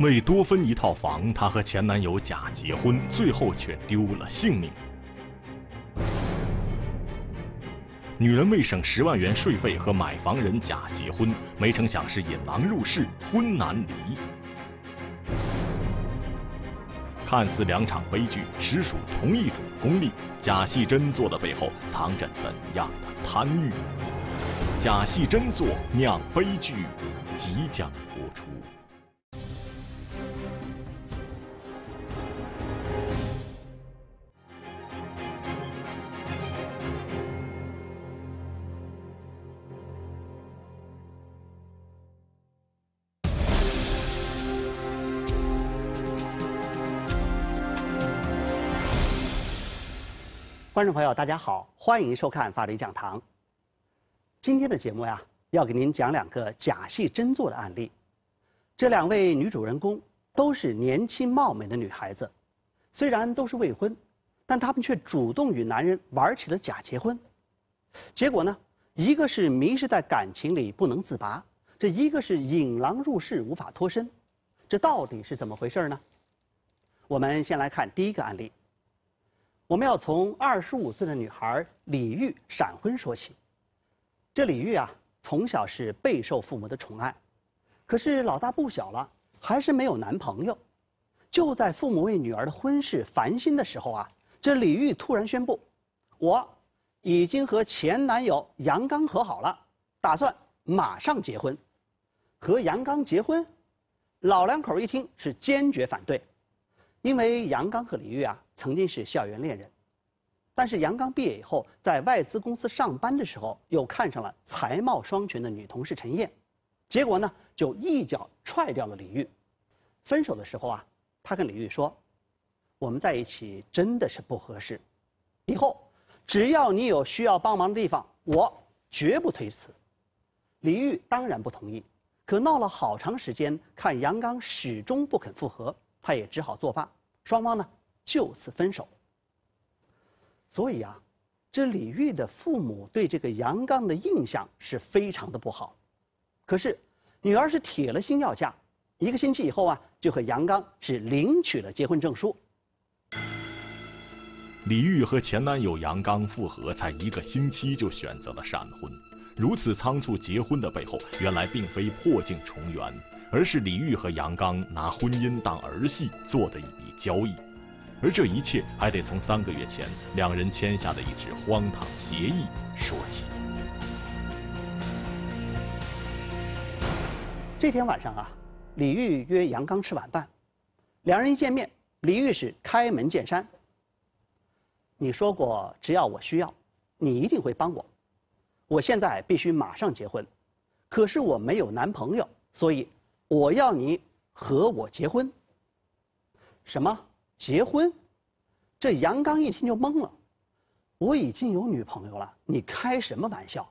为多分一套房，她和前男友假结婚，最后却丢了性命。女人为省十万元税费和买房人假结婚，没成想是引狼入室，婚难离。看似两场悲剧，实属同一种功力。假戏真做的背后，藏着怎样的贪欲？假戏真做酿悲剧，即将播出。观众朋友，大家好，欢迎收看《法律讲堂》。今天的节目呀，要给您讲两个假戏真做的案例。这两位女主人公都是年轻貌美的女孩子，虽然都是未婚，但她们却主动与男人玩起了假结婚。结果呢，一个是迷失在感情里不能自拔，这一个是引狼入室无法脱身。这到底是怎么回事呢？我们先来看第一个案例。我们要从二十五岁的女孩李玉闪婚说起。这李玉啊，从小是备受父母的宠爱，可是老大不小了，还是没有男朋友。就在父母为女儿的婚事烦心的时候啊，这李玉突然宣布：“我已经和前男友杨刚和好了，打算马上结婚，和杨刚结婚。”老两口一听是坚决反对。因为杨刚和李玉啊曾经是校园恋人，但是杨刚毕业以后在外资公司上班的时候，又看上了才貌双全的女同事陈燕，结果呢就一脚踹掉了李玉。分手的时候啊，他跟李玉说：“我们在一起真的是不合适，以后只要你有需要帮忙的地方，我绝不推辞。”李玉当然不同意，可闹了好长时间，看杨刚始终不肯复合。他也只好作罢，双方呢就此分手。所以啊，这李玉的父母对这个杨刚的印象是非常的不好。可是女儿是铁了心要嫁，一个星期以后啊，就和杨刚是领取了结婚证书。李玉和前男友杨刚复合才一个星期就选择了闪婚，如此仓促结婚的背后，原来并非破镜重圆。而是李玉和杨刚拿婚姻当儿戏做的一笔交易，而这一切还得从三个月前两人签下的一纸荒唐协议说起。这天晚上啊，李玉约杨刚吃晚饭，两人一见面，李玉是开门见山：“你说过，只要我需要，你一定会帮我。我现在必须马上结婚，可是我没有男朋友，所以。”我要你和我结婚。什么结婚？这杨刚一听就懵了。我已经有女朋友了，你开什么玩笑？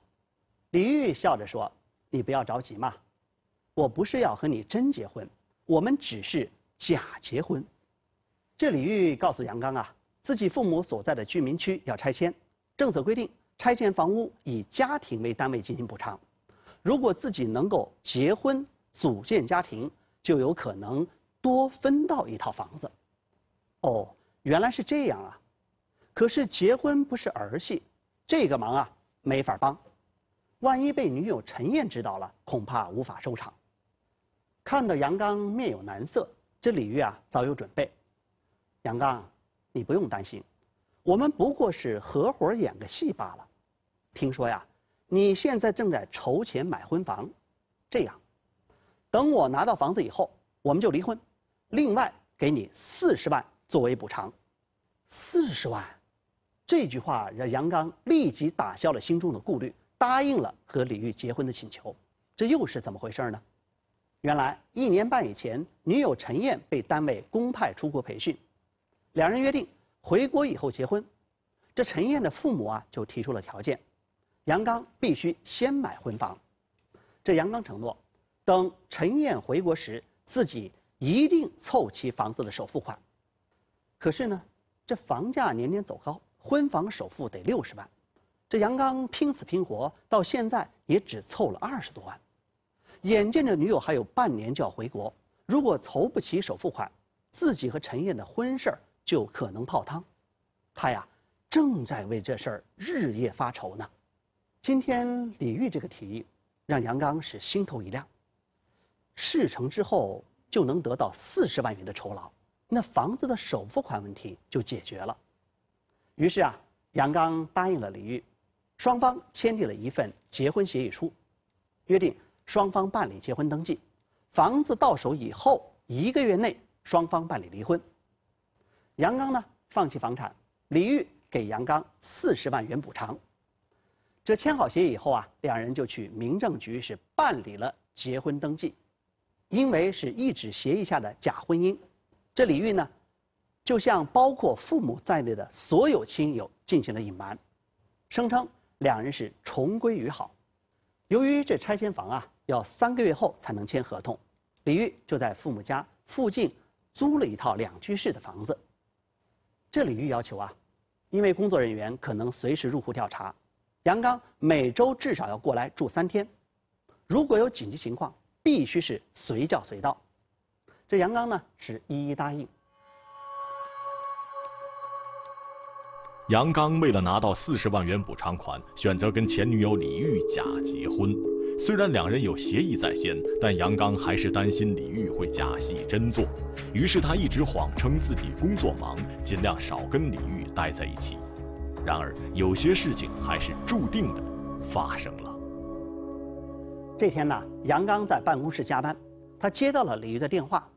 李玉笑着说：“你不要着急嘛，我不是要和你真结婚，我们只是假结婚。”这李玉告诉杨刚啊，自己父母所在的居民区要拆迁，政策规定拆迁房屋以家庭为单位进行补偿，如果自己能够结婚。组建家庭就有可能多分到一套房子，哦，原来是这样啊！可是结婚不是儿戏，这个忙啊没法帮。万一被女友陈燕知道了，恐怕无法收场。看到杨刚面有难色，这李玉啊早有准备。杨刚，你不用担心，我们不过是合伙演个戏罢了。听说呀，你现在正在筹钱买婚房，这样。等我拿到房子以后，我们就离婚，另外给你四十万作为补偿。四十万，这句话让杨刚立即打消了心中的顾虑，答应了和李玉结婚的请求。这又是怎么回事呢？原来一年半以前，女友陈燕被单位公派出国培训，两人约定回国以后结婚。这陈燕的父母啊，就提出了条件：杨刚必须先买婚房。这杨刚承诺。等陈燕回国时，自己一定凑齐房子的首付款。可是呢，这房价年年走高，婚房首付得六十万。这杨刚拼死拼活到现在也只凑了二十多万。眼见着女友还有半年就要回国，如果筹不齐首付款，自己和陈燕的婚事儿就可能泡汤。他呀，正在为这事儿日夜发愁呢。今天李玉这个提议，让杨刚是心头一亮。事成之后就能得到四十万元的酬劳，那房子的首付款问题就解决了。于是啊，杨刚答应了李玉，双方签订了一份结婚协议书，约定双方办理结婚登记，房子到手以后一个月内双方办理离婚。杨刚呢放弃房产，李玉给杨刚四十万元补偿。这签好协议以后啊，两人就去民政局是办理了结婚登记。因为是一纸协议下的假婚姻，这李玉呢，就向包括父母在内的所有亲友进行了隐瞒，声称两人是重归于好。由于这拆迁房啊要三个月后才能签合同，李玉就在父母家附近租了一套两居室的房子。这李玉要求啊，因为工作人员可能随时入户调查，杨刚每周至少要过来住三天，如果有紧急情况。必须是随叫随到，这杨刚呢是一一答应。杨刚为了拿到四十万元补偿款，选择跟前女友李玉假结婚。虽然两人有协议在先，但杨刚还是担心李玉会假戏真做，于是他一直谎称自己工作忙，尽量少跟李玉待在一起。然而，有些事情还是注定的发生了。这天呢，杨刚在办公室加班，他接到了李玉的电话，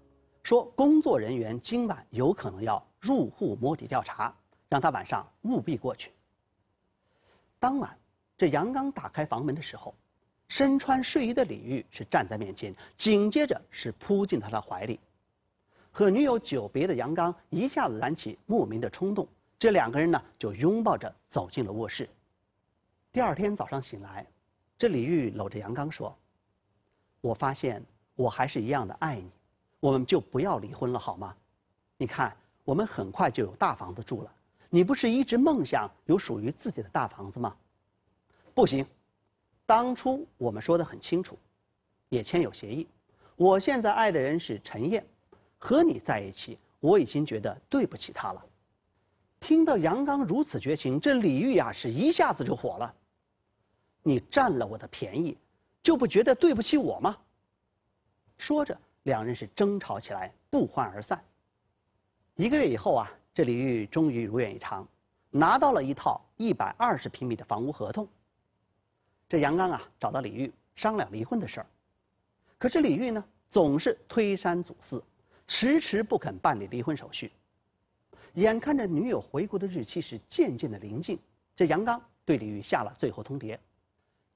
说工作人员今晚有可能要入户摸底调查，让他晚上务必过去。当晚，这杨刚打开房门的时候，身穿睡衣的李玉是站在面前，紧接着是扑进他的怀里，和女友久别的杨刚一下子燃起莫名的冲动，这两个人呢就拥抱着走进了卧室。第二天早上醒来。这李玉搂着杨刚说：“我发现我还是一样的爱你，我们就不要离婚了好吗？你看，我们很快就有大房子住了。你不是一直梦想有属于自己的大房子吗？不行，当初我们说的很清楚，也签有协议。我现在爱的人是陈燕，和你在一起我已经觉得对不起他了。听到杨刚如此绝情，这李玉呀是一下子就火了。”你占了我的便宜，就不觉得对不起我吗？说着，两人是争吵起来，不欢而散。一个月以后啊，这李玉终于如愿以偿，拿到了一套一百二十平米的房屋合同。这杨刚啊，找到李玉商量离婚的事儿，可是李玉呢，总是推三阻四，迟迟不肯办理离婚手续。眼看着女友回国的日期是渐渐的临近，这杨刚对李玉下了最后通牒。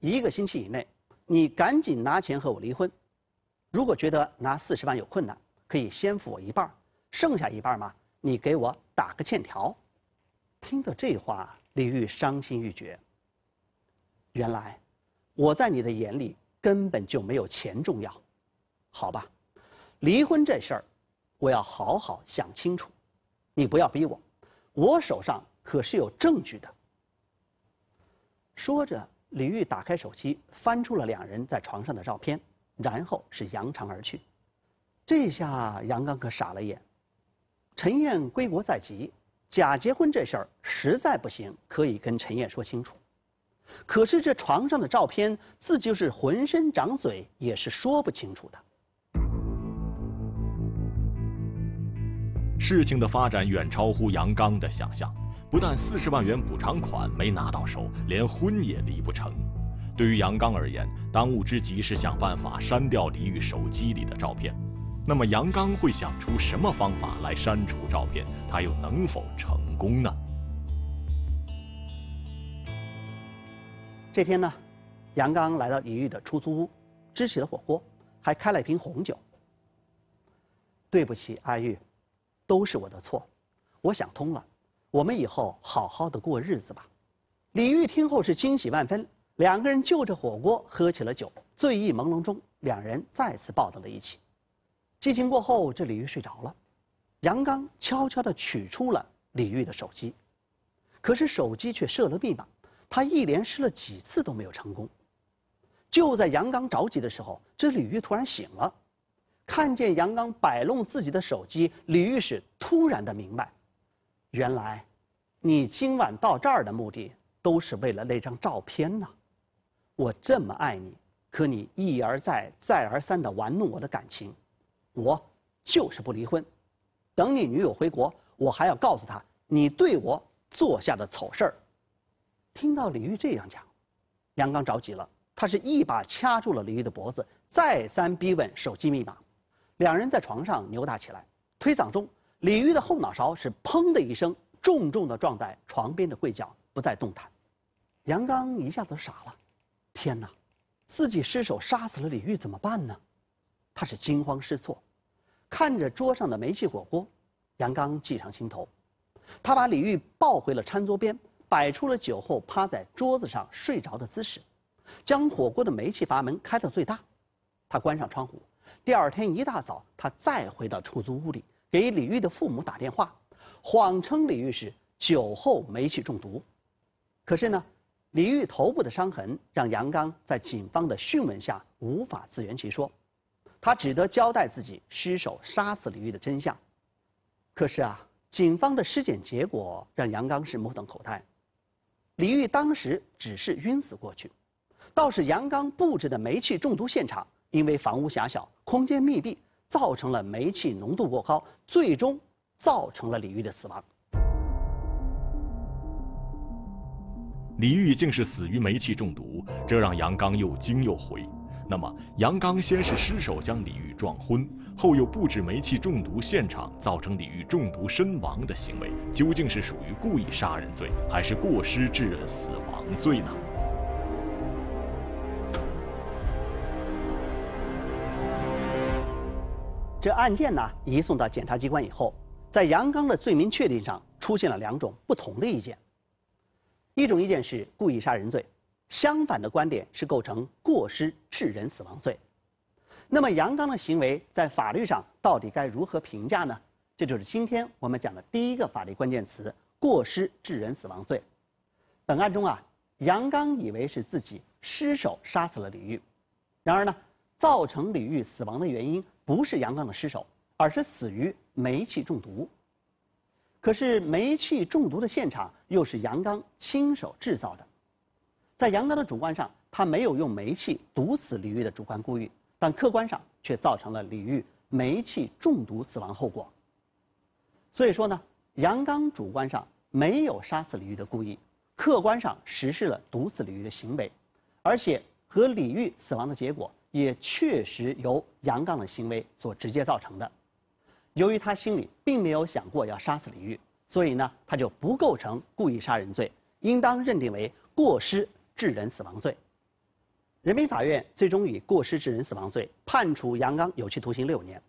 一个星期以内，你赶紧拿钱和我离婚。如果觉得拿四十万有困难，可以先付我一半，剩下一半嘛，你给我打个欠条。听到这话，李玉伤心欲绝。原来，我在你的眼里根本就没有钱重要，好吧？离婚这事儿，我要好好想清楚。你不要逼我，我手上可是有证据的。说着。李玉打开手机，翻出了两人在床上的照片，然后是扬长而去。这下杨刚可傻了眼。陈燕归国在即，假结婚这事儿实在不行，可以跟陈燕说清楚。可是这床上的照片，自己就是浑身长嘴也是说不清楚的。事情的发展远超乎杨刚的想象。不但四十万元补偿款没拿到手，连婚也离不成。对于杨刚而言，当务之急是想办法删掉李玉手机里的照片。那么，杨刚会想出什么方法来删除照片？他又能否成功呢？这天呢，杨刚来到李玉的出租屋，支起了火锅，还开了一瓶红酒。对不起，阿玉，都是我的错，我想通了。我们以后好好的过日子吧。李玉听后是惊喜万分，两个人就着火锅喝起了酒，醉意朦胧中，两人再次抱到了一起。激情过后，这李玉睡着了，杨刚悄悄地取出了李玉的手机，可是手机却设了密码，他一连试了几次都没有成功。就在杨刚着急的时候，这李玉突然醒了，看见杨刚摆弄自己的手机，李玉是突然的明白。原来，你今晚到这儿的目的都是为了那张照片呢。我这么爱你，可你一而再、再而三的玩弄我的感情，我就是不离婚。等你女友回国，我还要告诉她你对我做下的丑事儿。听到李玉这样讲，杨刚着急了，他是一把掐住了李玉的脖子，再三逼问手机密码。两人在床上扭打起来，推搡中。李玉的后脑勺是“砰”的一声，重重的撞在床边的柜角，不再动弹。杨刚一下子傻了，天哪，自己失手杀死了李玉，怎么办呢？他是惊慌失措，看着桌上的煤气火锅，杨刚计上心头。他把李玉抱回了餐桌边，摆出了酒后趴在桌子上睡着的姿势，将火锅的煤气阀门开到最大。他关上窗户。第二天一大早，他再回到出租屋里。给李玉的父母打电话，谎称李玉是酒后煤气中毒。可是呢，李玉头部的伤痕让杨刚在警方的讯问下无法自圆其说，他只得交代自己失手杀死李玉的真相。可是啊，警方的尸检结果让杨刚是目瞪口呆，李玉当时只是晕死过去，倒是杨刚布置的煤气中毒现场，因为房屋狭小，空间密闭。造成了煤气浓度过高，最终造成了李玉的死亡。李玉竟是死于煤气中毒，这让杨刚又惊又悔。那么，杨刚先是失手将李玉撞昏，后又布置煤气中毒现场，造成李玉中毒身亡的行为，究竟是属于故意杀人罪，还是过失致人死亡罪呢？这案件呢，移送到检察机关以后，在杨刚的罪名确定上出现了两种不同的意见。一种意见是故意杀人罪，相反的观点是构成过失致人死亡罪。那么杨刚的行为在法律上到底该如何评价呢？这就是今天我们讲的第一个法律关键词——过失致人死亡罪。本案中啊，杨刚以为是自己失手杀死了李玉，然而呢，造成李玉死亡的原因。不是杨刚的失手，而是死于煤气中毒。可是煤气中毒的现场又是杨刚亲手制造的，在杨刚的主观上，他没有用煤气毒死李玉的主观故意，但客观上却造成了李玉煤气中毒死亡后果。所以说呢，杨刚主观上没有杀死李玉的故意，客观上实施了毒死李玉的行为，而且和李玉死亡的结果。也确实由杨刚的行为所直接造成的。由于他心里并没有想过要杀死李玉，所以呢，他就不构成故意杀人罪，应当认定为过失致人死亡罪。人民法院最终以过失致人死亡罪判处杨刚有期徒刑六年。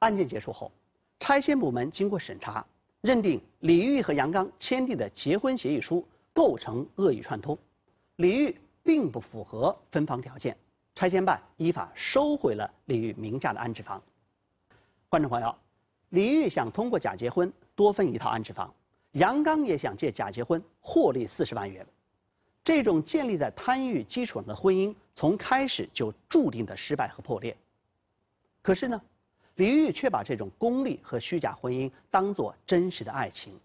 案件结束后，拆迁部门经过审查，认定李玉和杨刚签订的结婚协议书构成恶意串通，李玉并不符合分房条件。拆迁办依法收回了李玉名下的安置房。观众朋友，李玉想通过假结婚多分一套安置房，杨刚也想借假结婚获利四十万元。这种建立在贪欲基础上的婚姻，从开始就注定的失败和破裂。可是呢，李玉却把这种功利和虚假婚姻当做真实的爱情，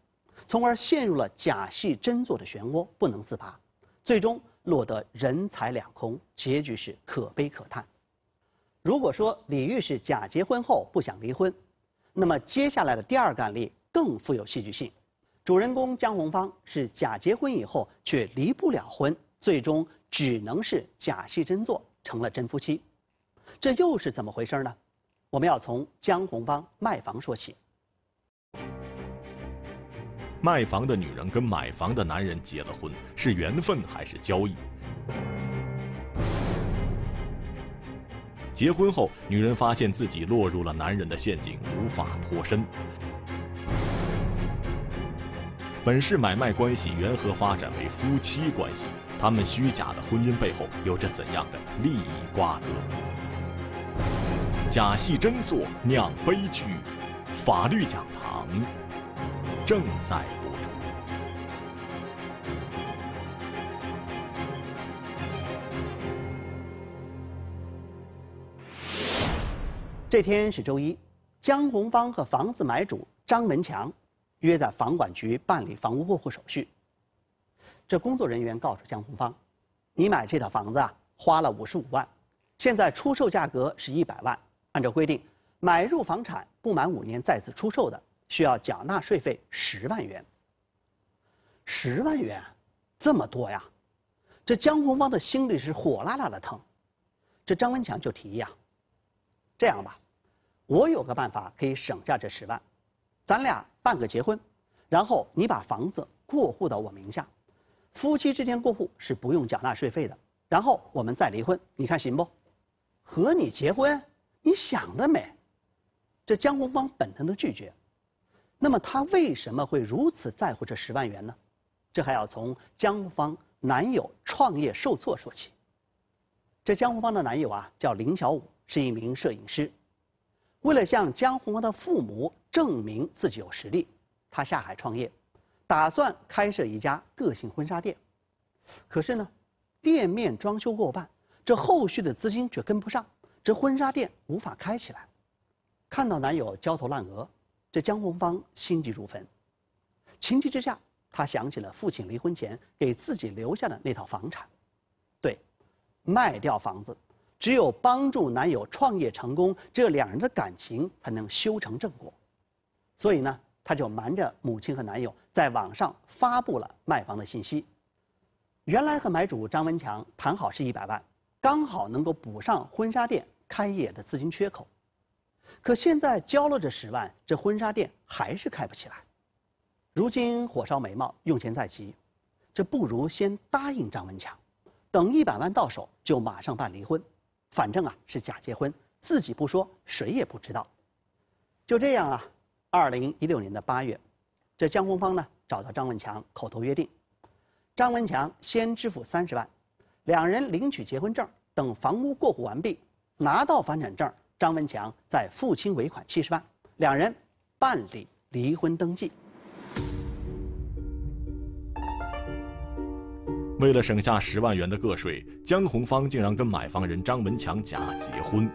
从而陷入了假戏真做的漩涡，不能自拔，最终。落得人财两空，结局是可悲可叹。如果说李玉是假结婚后不想离婚，那么接下来的第二个案例更富有戏剧性。主人公江红芳是假结婚以后却离不了婚，最终只能是假戏真做成了真夫妻。这又是怎么回事呢？我们要从江红芳卖房说起。卖房的女人跟买房的男人结了婚，是缘分还是交易？结婚后，女人发现自己落入了男人的陷阱，无法脱身。本是买卖关系，缘何发展为夫妻关系？他们虚假的婚姻背后有着怎样的利益瓜葛？假戏真做酿悲剧，法律讲堂。正在播出。这天是周一，江红芳和房子买主张文强约在房管局办理房屋过户手续。这工作人员告诉江红芳：“你买这套房子啊，花了五十五万，现在出售价格是一百万。按照规定，买入房产不满五年再次出售的。”需要缴纳税费十万元，十万元，这么多呀！这江红芳的心里是火辣辣的疼。这张文强就提议啊：“这样吧，我有个办法可以省下这十万，咱俩办个结婚，然后你把房子过户到我名下，夫妻之间过户是不用缴纳税费的。然后我们再离婚，你看行不？和你结婚？你想得美！这江红芳本能的拒绝。”那么他为什么会如此在乎这十万元呢？这还要从江红帮男友创业受挫说起。这江红芳的男友啊，叫林小武，是一名摄影师。为了向江红芳的父母证明自己有实力，他下海创业，打算开设一家个性婚纱店。可是呢，店面装修过半，这后续的资金却跟不上，这婚纱店无法开起来。看到男友焦头烂额。这江红芳心急如焚，情急之下，她想起了父亲离婚前给自己留下的那套房产，对，卖掉房子，只有帮助男友创业成功，这两人的感情才能修成正果，所以呢，她就瞒着母亲和男友，在网上发布了卖房的信息。原来和买主张文强谈好是一百万，刚好能够补上婚纱店开业的资金缺口。可现在交了这十万，这婚纱店还是开不起来。如今火烧眉毛，用钱在即，这不如先答应张文强，等一百万到手就马上办离婚，反正啊是假结婚，自己不说，谁也不知道。就这样啊，二零一六年的八月，这江红芳呢找到张文强，口头约定，张文强先支付三十万，两人领取结婚证，等房屋过户完毕，拿到房产证。张文强在付清尾款七十万，两人办理离婚登记。为了省下十万元的个税，江红芳竟然跟买房人张文强假结婚。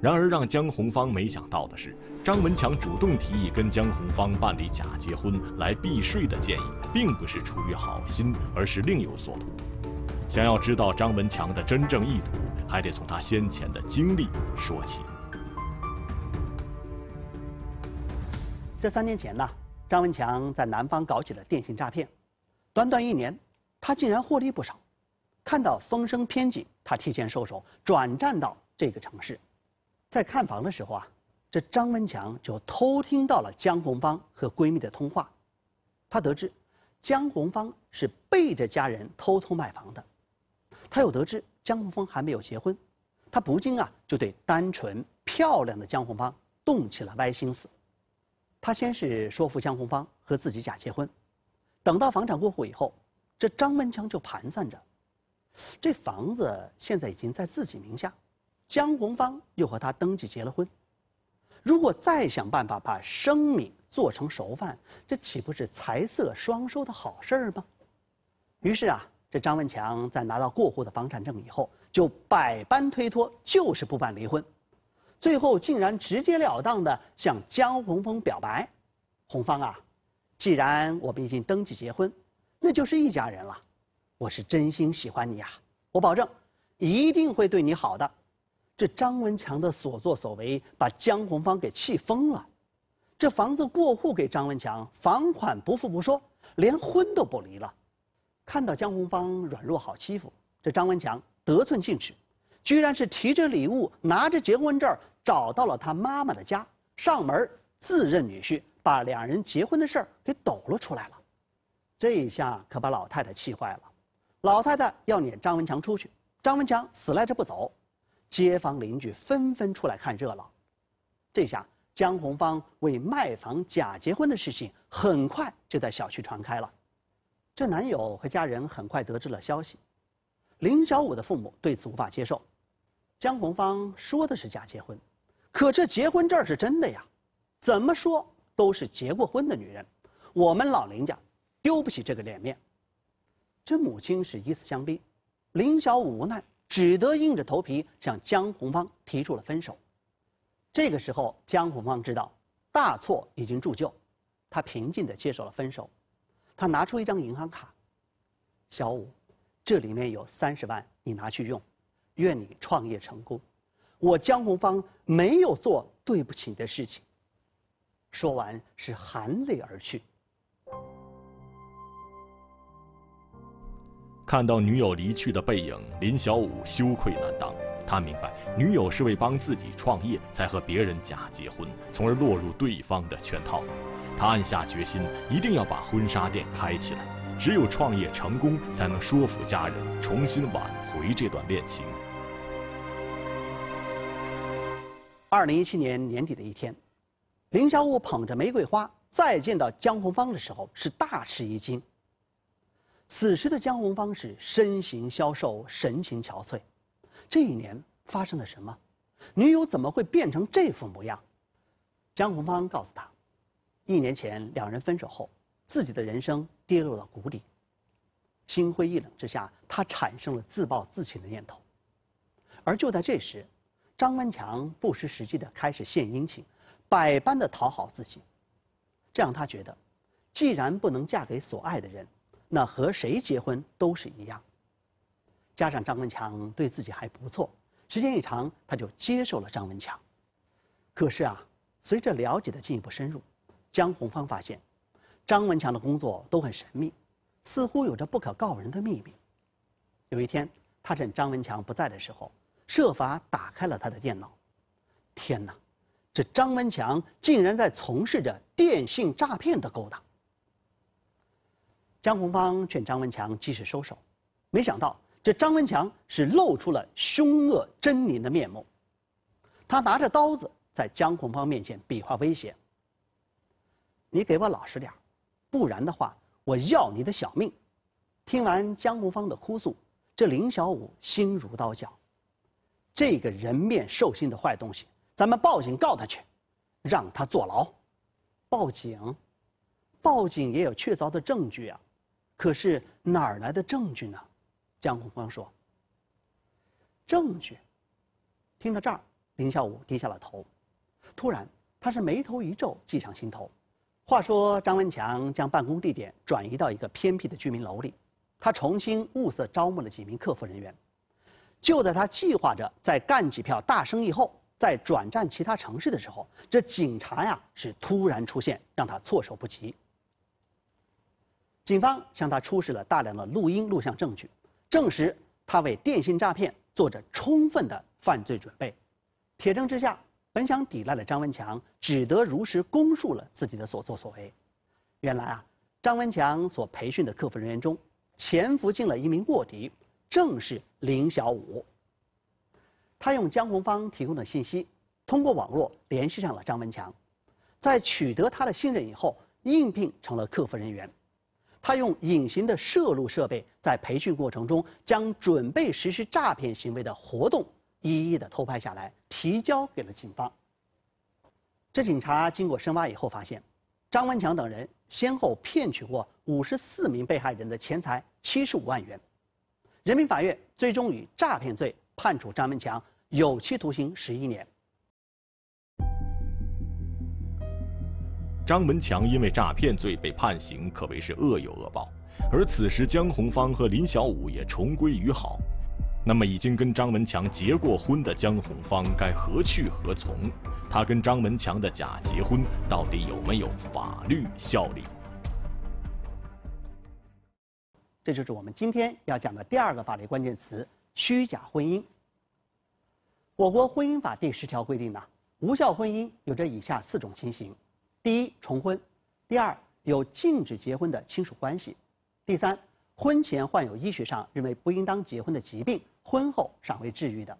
然而让江红芳没想到的是，张文强主动提议跟江红芳办理假结婚来避税的建议，并不是出于好心，而是另有所图。想要知道张文强的真正意图，还得从他先前的经历说起。这三年前呢，张文强在南方搞起了电信诈骗，短短一年，他竟然获利不少。看到风声偏紧，他提前收手，转战到这个城市。在看房的时候啊，这张文强就偷听到了江红芳和闺蜜的通话。他得知江红芳是背着家人偷偷卖房的，他又得知江红芳还没有结婚，他不禁啊就对单纯漂亮的江红芳动起了歪心思。他先是说服江红芳和自己假结婚，等到房产过户以后，这张文强就盘算着，这房子现在已经在自己名下，江红芳又和他登记结了婚，如果再想办法把生米做成熟饭，这岂不是财色双收的好事儿吗？于是啊，这张文强在拿到过户的房产证以后，就百般推脱，就是不办离婚。最后竟然直截了当地向江红芳表白：“红芳啊，既然我们已经登记结婚，那就是一家人了。我是真心喜欢你啊，我保证一定会对你好的。”这张文强的所作所为把江红芳给气疯了，这房子过户给张文强，房款不付不说，连婚都不离了。看到江红芳软弱好欺负，这张文强得寸进尺。居然是提着礼物、拿着结婚证找到了他妈妈的家，上门自认女婿，把两人结婚的事儿给抖了出来了。这一下可把老太太气坏了，老太太要撵张文强出去，张文强死赖着不走。街坊邻居纷纷出来看热闹，这下江红芳为卖房假结婚的事情很快就在小区传开了。这男友和家人很快得知了消息，林小五的父母对此无法接受。江红芳说的是假结婚，可这结婚证是真的呀，怎么说都是结过婚的女人，我们老林家丢不起这个脸面，这母亲是以死相逼，林小五无奈只得硬着头皮向江红芳提出了分手。这个时候，江红芳知道大错已经铸就，她平静地接受了分手，她拿出一张银行卡，小五，这里面有三十万，你拿去用。愿你创业成功，我江红芳没有做对不起你的事情。说完是含泪而去。看到女友离去的背影，林小五羞愧难当。他明白女友是为帮自己创业才和别人假结婚，从而落入对方的圈套。他暗下决心，一定要把婚纱店开起来。只有创业成功，才能说服家人，重新挽回这段恋情。二零一七年年底的一天，林小武捧着玫瑰花再见到江红芳的时候，是大吃一惊。此时的江红芳是身形消瘦、神情憔悴。这一年发生了什么？女友怎么会变成这副模样？江红芳告诉他，一年前两人分手后，自己的人生跌落了谷底，心灰意冷之下，他产生了自暴自弃的念头。而就在这时。张文强不失时机的开始献殷勤，百般的讨好自己，这让他觉得，既然不能嫁给所爱的人，那和谁结婚都是一样。加上张文强对自己还不错，时间一长，他就接受了张文强。可是啊，随着了解的进一步深入，江红芳发现，张文强的工作都很神秘，似乎有着不可告人的秘密。有一天，他趁张文强不在的时候。设法打开了他的电脑，天哪！这张文强竟然在从事着电信诈骗的勾当。江红芳劝张文强及时收手，没想到这张文强是露出了凶恶狰狞的面目，他拿着刀子在江红芳面前比划威胁：“你给我老实点不然的话我要你的小命！”听完江红芳的哭诉，这林小五心如刀绞。这个人面兽心的坏东西，咱们报警告他去，让他坐牢。报警，报警也有确凿的证据啊，可是哪儿来的证据呢？江洪光说：“证据。”听到这儿，林孝武低下了头，突然，他是眉头一皱，计上心头。话说，张文强将办公地点转移到一个偏僻的居民楼里，他重新物色招募了几名客服人员。就在他计划着在干几票大生意后，再转战其他城市的时候，这警察呀是突然出现，让他措手不及。警方向他出示了大量的录音录像证据，证实他为电信诈骗做着充分的犯罪准备。铁证之下，本想抵赖的张文强只得如实供述了自己的所作所为。原来啊，张文强所培训的客服人员中潜伏进了一名卧底。正是林小武，他用江红芳提供的信息，通过网络联系上了张文强，在取得他的信任以后，应聘成了客服人员。他用隐形的摄录设备，在培训过程中将准备实施诈骗行为的活动一一的偷拍下来，提交给了警方。这警察经过深挖以后发现，张文强等人先后骗取过五十四名被害人的钱财七十五万元。人民法院最终以诈骗罪判处张文强有期徒刑十一年。张文强因为诈骗罪被判刑，可谓是恶有恶报。而此时，江红芳和林小五也重归于好。那么，已经跟张文强结过婚的江红芳该何去何从？她跟张文强的假结婚到底有没有法律效力？这就是我们今天要讲的第二个法律关键词：虚假婚姻。我国婚姻法第十条规定呢，无效婚姻有着以下四种情形：第一，重婚；第二，有禁止结婚的亲属关系；第三，婚前患有医学上认为不应当结婚的疾病，婚后尚未治愈的；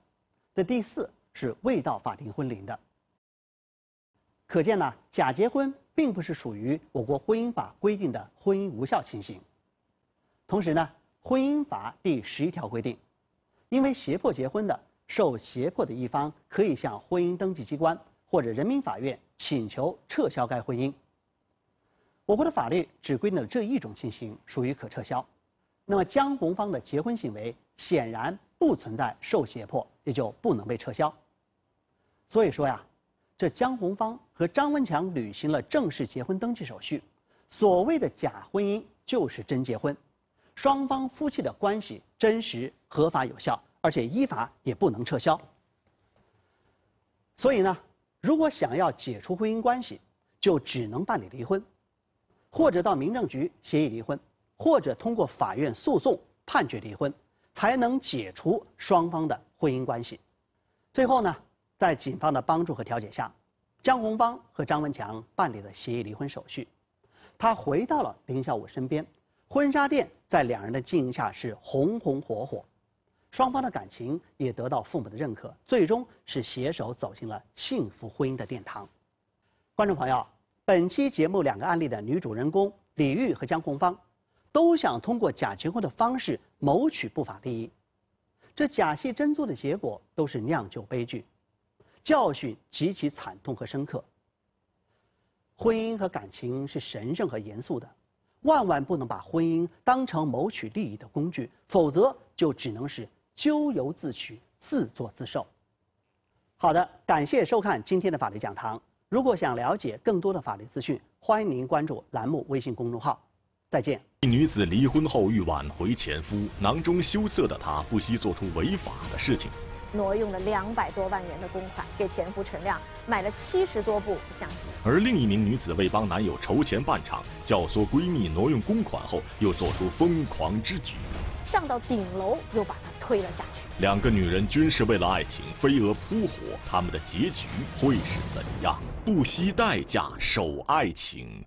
这第四，是未到法定婚龄的。可见呢，假结婚并不是属于我国婚姻法规定的婚姻无效情形。同时呢，《婚姻法》第十一条规定，因为胁迫结婚的，受胁迫的一方可以向婚姻登记机关或者人民法院请求撤销该婚姻。我国的法律只规定了这一种情形属于可撤销。那么，江红芳的结婚行为显然不存在受胁迫，也就不能被撤销。所以说呀，这江红芳和张文强履行了正式结婚登记手续，所谓的假婚姻就是真结婚。双方夫妻的关系真实、合法、有效，而且依法也不能撤销。所以呢，如果想要解除婚姻关系，就只能办理离婚，或者到民政局协议离婚，或者通过法院诉讼判决离婚，才能解除双方的婚姻关系。最后呢，在警方的帮助和调解下，江红芳和张文强办理了协议离婚手续，她回到了林小武身边，婚纱店。在两人的经营下是红红火火，双方的感情也得到父母的认可，最终是携手走进了幸福婚姻的殿堂。观众朋友，本期节目两个案例的女主人公李玉和江红芳，都想通过假结婚的方式谋取不法利益，这假戏真做的结果都是酿就悲剧，教训极其惨痛和深刻。婚姻和感情是神圣和严肃的。万万不能把婚姻当成谋取利益的工具，否则就只能是咎由自取、自作自受。好的，感谢收看今天的法律讲堂。如果想了解更多的法律资讯，欢迎您关注栏目微信公众号。再见。女子离婚后欲挽回前夫，囊中羞涩的她不惜做出违法的事情。挪用了两百多万元的公款，给前夫陈亮买了七十多部相机。而另一名女子为帮男友筹钱办厂，教唆闺蜜挪用公款后，又做出疯狂之举，上到顶楼又把她推了下去。两个女人均是为了爱情飞蛾扑火，他们的结局会是怎样？不惜代价守爱情。